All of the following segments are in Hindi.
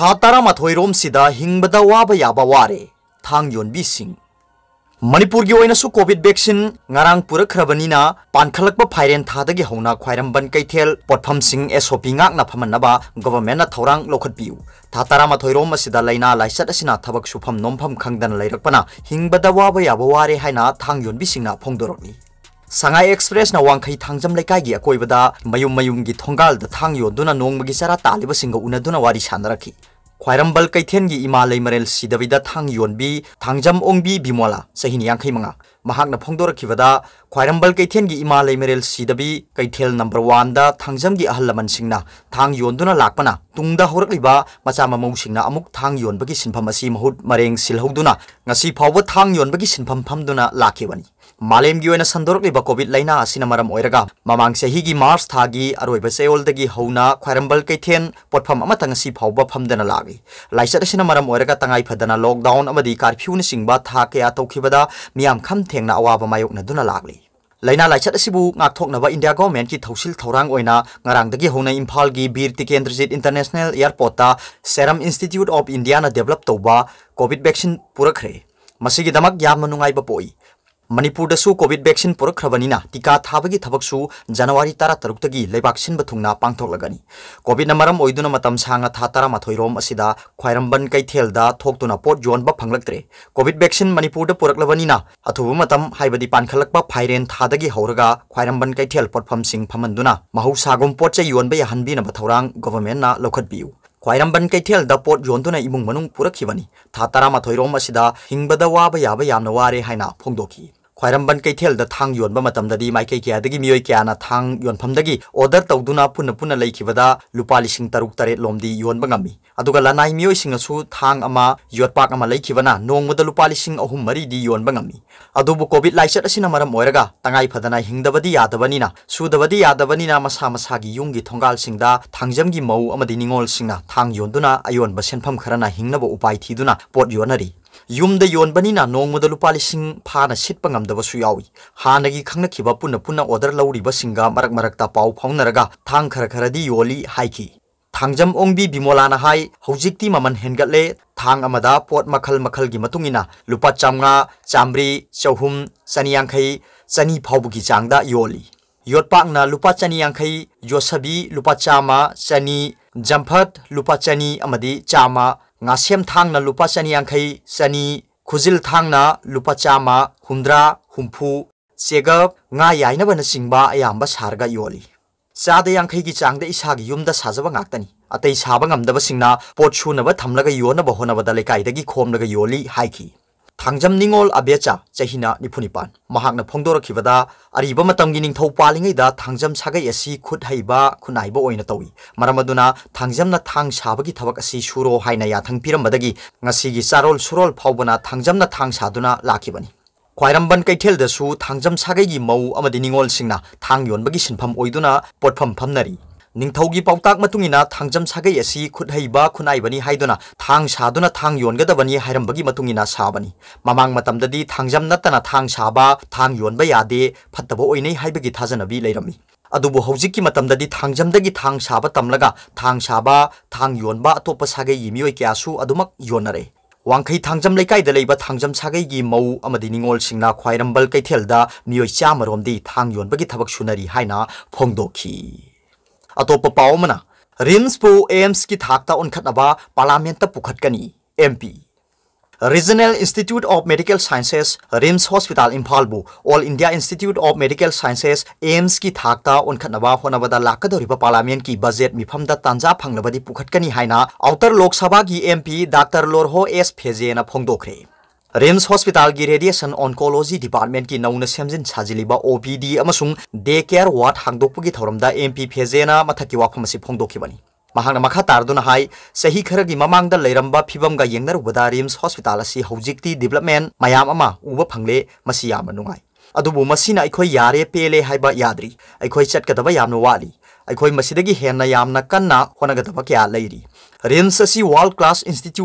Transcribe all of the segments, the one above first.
ꯊꯥ ꯇꯔꯥꯃꯥꯊꯣꯏꯔꯣꯝꯁꯤꯗ ꯍꯤꯡꯕꯗ ꯋꯥꯕ ꯌꯥꯕ ꯋꯥꯔꯦ ꯊꯥꯡ ꯌꯣꯟꯕꯤꯁꯤꯡ ꯃꯅꯤꯄꯨꯔꯒꯤ ꯑꯣꯏꯅꯁꯨ ꯀꯣꯚꯤꯗ ꯚꯦꯛꯁꯤꯟ ꯉꯔꯥꯡ ꯄꯨꯔꯛꯈ꯭ꯔꯕꯅꯤꯅ ꯄꯥꯟꯈꯠꯂꯛꯄ ꯐꯥꯏꯔꯦꯟ ꯊꯥꯗꯒꯤ ꯍꯧꯅ ꯈ꯭ꯋꯥꯏꯔꯝꯕꯟ ꯀꯩꯊꯦꯜ ꯄꯣꯠꯐꯝꯁꯤꯡ ꯑꯦꯁ ꯑꯣ ꯄꯤ ꯉꯥꯛꯅ ꯐꯝꯍꯟꯅꯕ ꯒꯣꯚꯔꯟꯃꯦꯟꯠꯅ ꯊꯧꯔꯥꯡ ꯂꯧꯈꯠꯄꯤꯌꯨ ꯊꯥ ꯇꯔꯥꯃꯥꯊꯣꯏꯔꯣꯝ ꯑꯁꯤꯗ ꯂꯩꯅꯥ ꯂꯥꯏꯆꯠ ꯑꯁꯤꯅ ꯊꯕꯛ ꯁꯨꯐꯝ ꯅꯣꯝꯐꯝ ꯈꯪꯗꯅ ꯂꯩꯔꯛꯄꯅ ꯍꯤꯡꯕꯗ ꯋꯥꯕ ꯌꯥꯕ ꯋꯥꯔꯦ ꯍꯥꯏꯅ ꯊꯥꯡ ꯌꯣꯟꯕꯤꯁꯤꯡꯅ ꯐꯣꯡꯗꯣꯔꯛꯂꯤ ꯁꯉꯥꯏ ꯑꯦꯛꯁꯄ꯭ꯔꯦꯁꯅ ꯋꯥꯡꯈꯩ ꯊꯥꯡꯖꯝ ꯂꯩꯀꯥꯏꯒꯤ ꯑꯀꯣꯏꯕꯗ ꯃꯌꯨꯝ ꯃꯌꯨꯝꯒꯤ ꯊꯣꯡꯒꯥꯜꯗ ꯊꯥꯡ ꯌꯣꯟꯗꯨꯅ ꯅꯣꯡꯃꯒꯤ ꯆꯔꯥ ꯇꯥꯜꯂꯤꯕꯁꯤꯡꯒ ꯎꯅꯗꯨꯅ ꯋꯥꯔꯤ ꯁꯥꯟꯅꯔꯛꯈꯤ ख्वाइरम्बल कैथेन की इमा लेमरेल सिदविद थांग योनबी थांगजम ओंगबी बिमोला सहिन यांखै मंगा महाकना फोंदोरखिबदा ख्वाइरम्बल कैथेन की इमा लेमरेल सिदबी कैथेल नंबर 1 दा की अहल लमन सिंगना थांग योनदुना लाकपना तुंगदा होरकलिबा मचा ममौ सिंगना अमुक थांग योनबगी महुत मरेंग सिलहौदुना ngasi phawba thang yon bagi sinpham pham मालेम की ओइन संदोरक कोविड लाइना मरम ओरगा मार्च था अरब चयोल हौना ख्वारम्बल कैथेन पोटफम फाव फमदन लागी लाइचट मरम लॉकडाउन कारफ्यून चिंब था क्या तौखीबद मियाम खम थे अवाब मायोक्ना लागली लाइना लाइचट गाथोनब इंडिया गवर्नमेंट की थौसिल थौरांग ओइना हौना इम्फा की Bir Tikendrajit international airport Serum Institute of India develop तब कोविड वैक्सीन पुरखरे मसीगीदमक याम पोई मणिपुरदसु कोविड वैक्सीन पुरखनी टीका थाबगी थबकसु जनवरी 16 तगी लेबाक सिनब थुंगना पांगथोलगनि कोविड नमरम ओइदुना मतम सांगा था 13 रोम असिदा ख्वाइरमबन पोट जोनब फंगलक्त्रे कोविड वैक्सीन मणिपुरद पुरखनी अथुब मतम हाइबदि पानखलकप फाइरेन थादगी हौरगा ख्वाइरमबन कैथेल पोटफम सिंग फमनदुना महु सागोम पोटचे योनब यहनबिना बथौरांग गवर्नमेंटना लोखतबियु पोट योनदुना इमुंग मनुंग था 13 रोम असिदा वाब याब यामना वारे हाइना फोदी ख्वाइरम्बन कैथेलदा थांग योनबा मतमददी माइकई क्यादगी मियोय क्याना थांग योनफमदगी ऑर्डर तौदुना पुनः पुनः लेखिबदा लुपा लिसिंग तरुक तरेट लोमदी योनबा ngami aduga lanai mioi singasu thang ama yotpak ama lekhibana nongmada lupa lising ahum mari di yon bangami adubu covid laisat asina maram oiraga tangai phadana hingdabadi yadabani na sudabadi yadabani na masa masa gi yungi thongal singda thangjam gi mau amadi ningol singna thang yonduna ayon ba senpham kharana hingnaba upai thiduna pot yonari ꯌꯨꯝꯗ ꯌꯣꯟꯕꯅꯤꯅ ꯅꯣꯡꯃꯗ ꯂꯨꯄꯥ ꯂꯤꯁꯤꯡ ꯐꯥꯅ ꯁꯤꯠꯄ ꯉꯝꯗꯕꯁꯨ ꯌꯥꯎꯏ ꯍꯥꯟꯅꯒꯤ ꯈꯪꯅꯈꯤꯕ ꯄꯨꯟꯅ ꯄꯨꯟꯅ ꯑꯣꯔꯗꯔ ꯂꯧꯔꯤꯕꯁꯤꯡꯒ ꯃꯔꯛ ꯃꯔꯛꯇ ꯄꯥꯎ ꯐꯥꯎꯅꯔꯒ ꯊꯥꯡ ꯈꯔ ꯈꯔꯗꯤ ꯌꯣꯜꯂꯤ ꯍꯥꯏꯈꯤ थांजम ओंबी बिमोलाना हाई हौजिक्ति ममन हेनगले थांग अमदा पोट मखल मखल गी मतुंगिना लुपा चामगा चामरी चहुम चनियांखै चनी फावबुगी चांगदा योली योटपाकना लुपा चनियांखै योसबी लुपा चामा चनी जम्फत लुपा चनी अमदी चामा ngasem thang na lupa chani yangkhai chani khujil thang na lupa chama humdra humpu segab nga yaina bana singba ayamba sarga yoli chada yangkhai gi changda isagi yumda sajaba ngaktani atai saba ngamdaba singna pot chunaba thamlaga yonaba honaba da lekai dagi khomlaga yoli haiki 당잠 닝올 아베차 자히나 니푸니반 마학나 퐁도르키바다 아리바 마탐기 닝토 팔링이다 당잠 사가 예시 굿하이바 쿠나이바 오이나 토위 마라마두나 당잠나 탕샤바기 타박 아시 슈로 하이나 야탕 피람바다기 n g 시기 사롤 수롤 파우바나 당잠나 탕샤두나 라키바니 ख्वाइरम्बन कैथेलदसु थांजम सागैगी मौ अमदि न ि ङ निथौगी पाता मूंगी थाजम सागे असी खुदा खुनाबनी थाना था योगदबनी साबनी ममांग थाजम नांग थांग योब यादे फतब लेरमी अब हजिकी थाजमदगी थां साब तमग थां साब थां योब अटोप सागे मो क्या योनर वंखई थाजम लेकब थाजम सागे मऊल खाईरबल कैथेल मोय चामरोम थां योब की थबक सूनरी फोदी atop pau mana rims pu aims ki thakta on khataba parliament ta pukhat kani mp Regional Institute RIMS hospital Imphal All India Institute of Medical Sciences AIIMS की थाकता उनखनवा होनबदा लाकदोरिबा पार्लामेंट की बजट मिफमदा तंजा फंगलबी पुखटकनी हाइना आउटर लोकसभा की M P doctor Lorho S फेजेना फोंदोखरे रिम्स हॉस्पिटल की रेडिएशन ऑनकोलॉजी डिपार्टमेंट की नौन सेमजिन साजिब O P D day care ward हादोपी एम पी फेजेना की वाफम से फोदी मखा सही खर की ममांग लेरब फिवम येंगनरुबद रिम्स हॉस्पिटल हौजिक्ति डेवलपमेंट मैम उब फंगले नुंगाई यारे पेले ꯑꯩꯈꯣꯏ ꯌꯥꯔꯦ ꯄꯦꯜꯂꯦ ꯍꯥꯏꯕ ꯌꯥꯗ꯭ꯔꯤ ꯑꯩꯈꯣꯏ ꯆꯠꯀꯗꯕ ꯌꯥꯝꯅ ꯋꯥꯠꯂꯤ ꯑꯩꯈꯣꯏ ꯃꯁꯤꯗꯒꯤ ꯍꯦꯟꯅ ꯌꯥꯝꯅ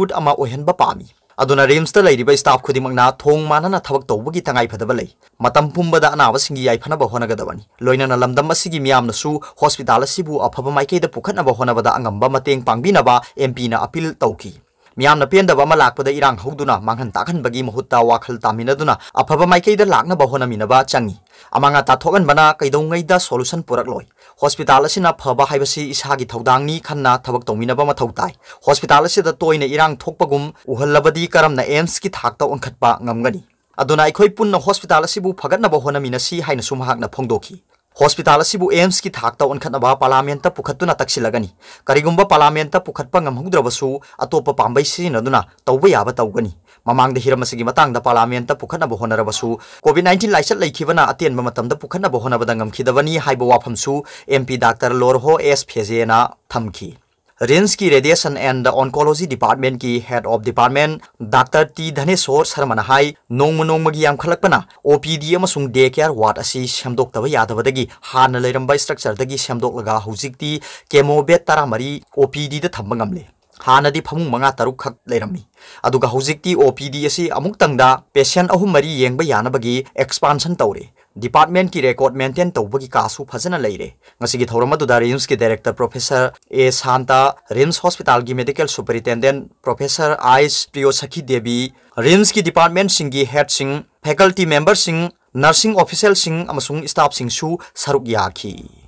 ꯀꯟꯅ ꯍꯣꯠꯅꯒꯗꯕ ꯀꯌꯥ ꯂꯩꯔꯤ ꯑꯗꯨꯅ ꯔꯤꯝꯁꯇ ꯂꯩꯔꯤꯕ ꯁ꯭ꯇꯥꯐ ꯈꯨꯗꯤꯡꯃꯛꯅ ꯊꯣꯡ ꯃꯥꯟꯅꯅ ꯊꯕꯛ ꯇꯧꯕꯒꯤ ꯇꯉꯥꯏꯐꯗꯕ ꯂꯩ ꯃꯇꯝ ꯄꯨꯝꯕꯗ ꯑꯅꯥꯕꯁꯤꯡꯒꯤ ꯌꯥꯏꯐꯅꯕ ꯍꯣꯠꯅꯒꯗꯕꯅꯤ ꯂꯣꯏꯅꯅ ꯂꯝꯗꯝ ꯑꯁꯤꯒꯤ ꯃꯤꯌꯥꯝꯅꯁꯨ ꯍꯣꯁꯄꯤꯇꯥꯜ ꯑꯁꯤꯕꯨ ꯑꯐꯕ ꯃꯥꯏꯀꯩꯗ ꯄꯨꯈꯠꯅꯕ ꯍꯣꯠꯅꯕꯗ ꯑꯉꯝꯕ ꯃꯇꯦꯡ ꯄꯥꯡꯕꯤꯅꯕ ꯑꯦꯝ ꯄꯤꯅ ꯑꯄꯤꯜ ꯇꯧꯈꯤ ꯃꯤꯌꯥꯝꯅ ꯄꯦꯟꯗꯕ ꯂꯥꯛꯄꯗ ꯏꯔꯥꯡ ꯍꯧꯗꯨꯅ ꯃꯥꯡꯍꯟ ꯇꯥꯛꯍꯟꯕꯒꯤ ꯃꯍꯨꯠꯇ ꯋꯥꯈꯜ ꯇꯥꯃꯤꯟꯅꯗꯨꯅ ꯑꯐꯕ ꯃꯥꯏꯀꯩꯗ ꯂꯥꯛꯅꯕ ꯍꯣꯠꯅꯃꯤꯟꯅꯕ ꯆꯪꯏ ꯑꯃꯥꯡ ꯑꯇꯥ ꯊꯣꯛꯍꯟꯕꯅ ꯀꯩꯗꯧꯉꯩꯗ ꯁꯣꯂꯨꯁꯟ ꯄꯨꯔꯛꯂꯣꯏ ꯍꯣꯁꯄꯤꯇꯥꯜ ꯑꯁꯤꯅ ꯐꯕ ꯍꯥꯏꯕꯁꯤ ꯏꯁꯥꯒꯤ ꯊꯧꯗꯥꯡꯅꯤ ꯈꯟꯅ ꯊꯕꯛ ꯇꯧꯃꯤꯟꯅꯕ ꯃꯊꯧ ꯇꯥꯏ ꯍꯣꯁꯄꯤꯇꯥꯜ ꯑꯁꯤꯗ ꯇꯣꯏꯅ ꯏꯔꯥꯡ ꯊꯣꯛꯄꯒꯨꯝ ꯎꯍꯜꯂꯕꯗꯤ ꯀꯔꯝꯅ ꯑꯦꯝꯁꯀꯤ ꯊꯥꯛꯇ ꯑꯣꯟꯈꯠꯄ ꯉꯝꯒꯅꯤ ꯑꯗꯨꯅ ꯑꯩꯈꯣꯏ ꯄꯨꯟꯅ ꯍꯣꯁꯄꯤꯇꯥꯜ ꯑꯁꯤꯕꯨ ꯐꯒꯠꯅꯕ ꯍꯣꯠꯅꯃꯤꯟꯅꯁꯤ ꯍꯥꯏꯅꯁꯨ ꯃꯍꯥꯛꯅ ꯐꯣꯡꯗꯣꯛꯈꯤ hospital asibu aims ki thakta onkhatnaba parliament ta pukhatuna taksilagani karigumba parliament ta pukhatpa ngamhudrabasu atopa pambai sinaduna tawba yaba tawgani mamang da hiram asigi matang da parliament ta pukhatnaba honarabasu covid 19 laisat laikhibana atenba matam da pukhatnaba honabada ngamkhidabani haiba wafamsu mp dr lorho s phejena thamki RIMS की रेडिएशन एंड ऑनकोलॉजी डिपार्टमेंट की head of department doctor T Dhaneshwar Sharma हाई नोम नोम की यांखलपना ओपीडी डे केयर वार्ड असी सेमदोक्तब यादवदगी हान लेरम स्ट्रक्चर सेमदोक्लगा हौजिकती केमोबेट 13 ओपीडी द गमले हानदी फमुंग मंगा तरुक खक लेरमी अदुगा हौजिकती ओपीडी असी अमुक तंगदा पेशेंट अहु मरी येंगब यानबगी एक्सपांशन तौरे डिपार्टमेंट की रिकॉर्ड मेंटेन तब की कासु फजन लेरेगी थौरम रिम्स की director professor A Shanta RIMS hospital की मेडिकल सुपरिटेंडेंट प्रोफेसर आईस प्रियो सखी देवी रिम्स की डिपार्टमेंट की head faculty member nursing official staff सरुक याखी